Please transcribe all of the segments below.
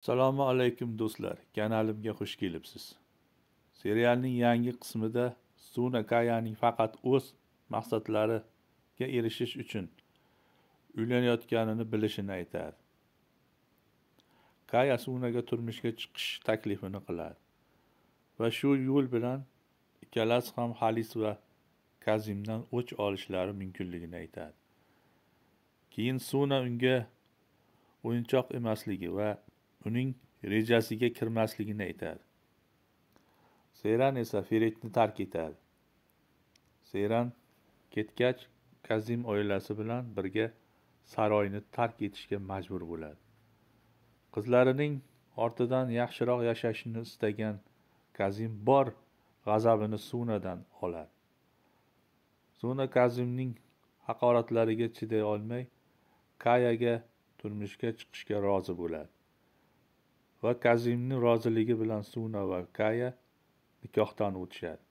assalomu alaykum do'stlar kanalimga xush kelibsiz serialning yangi qismida suna kayaning faqat o'z maqsadlariga erishish uchun uylanayotganini bilishini aytadi kaya sunaga turmushga chiqish taklifini qiladi va shu yo'l bilan ikkalasi ham halis va kazimdan o'ch olishlari mumkinligini aytadi keyin suna unga o'yinchoq emasligi va uning rejasiga kirmasligini aytadi seran esa feritni tark etadi seran ketgach kazim oilasi bilan birga saroyni tark etishga majbur bo'ladi qizlarining ortidan yaxshiroq yashashini istagan kazim bor g'azabini sunadan oladi suna kazimning haqoratlariga chiday olmay kayaga turmushga chiqishga rozi bo'ladi va kazimni roziligi bilan suna va kaya nikohdan o'tishadi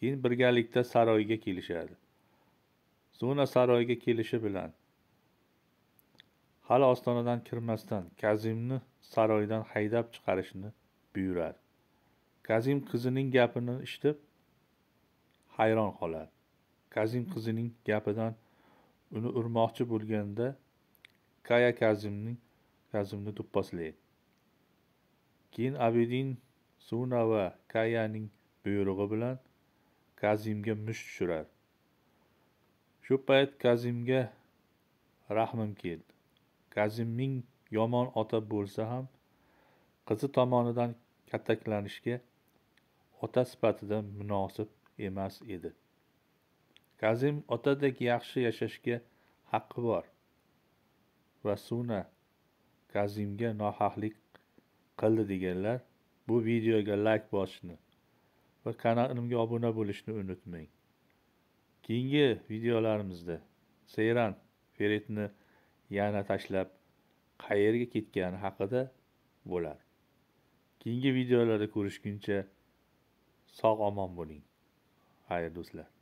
keyin birgalikda saroyga kelishadi suna saroyga kelishi bilan hali ostonadan kirmasdan kazimni saroydan haydab chiqarishni buyuradi kazim qizining gapini eshitib hayron qoladi kazim qizining gapidan uni urmoqchi bo'lganda kaya kazimning razumni do'pposli keyin abidin suna va kayaning buyrug'i bilan kazimga musht tushiradi shu payt kazimga rahmim keldi kazim ming yomon ota bo'lsa ham qizi tomonidan kataklanishga ota sifatida munosib emas edi kazim otadek yaxshi yashashga haqqi bor va suna kazimga nohaqlik qildi deganlar bu videoga layk bosishni va kanalimga obuna bo'lishni unutmang keyingi videolarimizda seyran feritni yana tashlab qayerga ketgani haqida bo'ladi keyingi videolarda ko'rishguncha sog' omon bo'ling xayr do'stlar